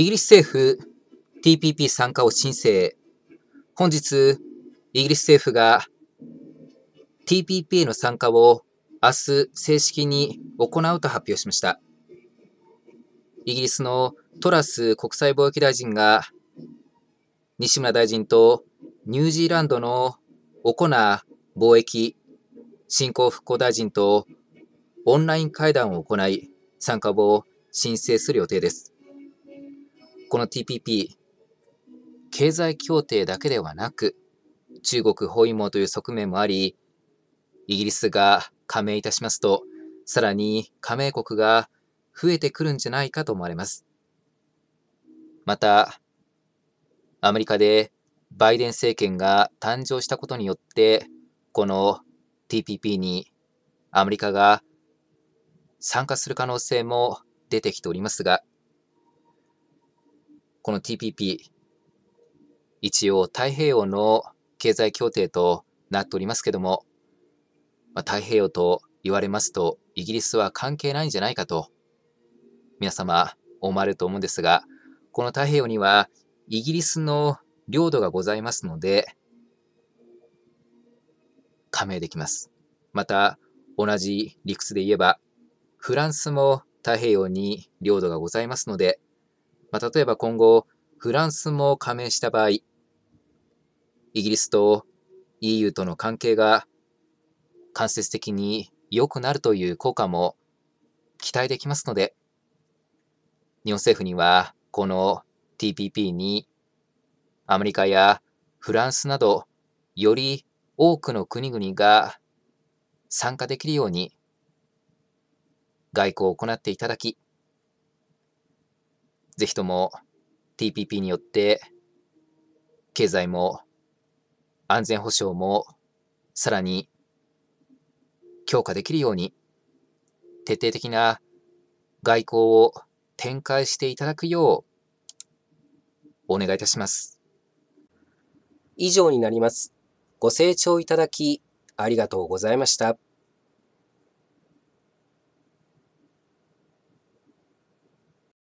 イギリス政府 TPP 参加を申請。本日、イギリス政府が TPP への参加を明日正式に行うと発表しました。イギリスのトラス国際貿易大臣が西村大臣とニュージーランドのオコナ貿易振興復興大臣とオンライン会談を行い参加を申請する予定です。この TPP、経済協定だけではなく、中国包囲網という側面もあり、イギリスが加盟いたしますと、さらに加盟国が増えてくるんじゃないかと思われます。また、アメリカでバイデン政権が誕生したことによって、この TPP にアメリカが参加する可能性も出てきておりますが、この TPP、一応太平洋の経済協定となっておりますけども、まあ、太平洋と言われますと、イギリスは関係ないんじゃないかと、皆様思われると思うんですが、この太平洋にはイギリスの領土がございますので、加盟できます。また、同じ理屈で言えば、フランスも太平洋に領土がございますので、まあ、例えば今後、フランスも加盟した場合、イギリスと EU との関係が間接的に良くなるという効果も期待できますので、日本政府にはこの TPP にアメリカやフランスなどより多くの国々が参加できるように外交を行っていただき、ぜひとも TPP によって経済も安全保障もさらに強化できるように徹底的な外交を展開していただくようお願いいたします。以上になります。ご清聴いただきありがとうございました。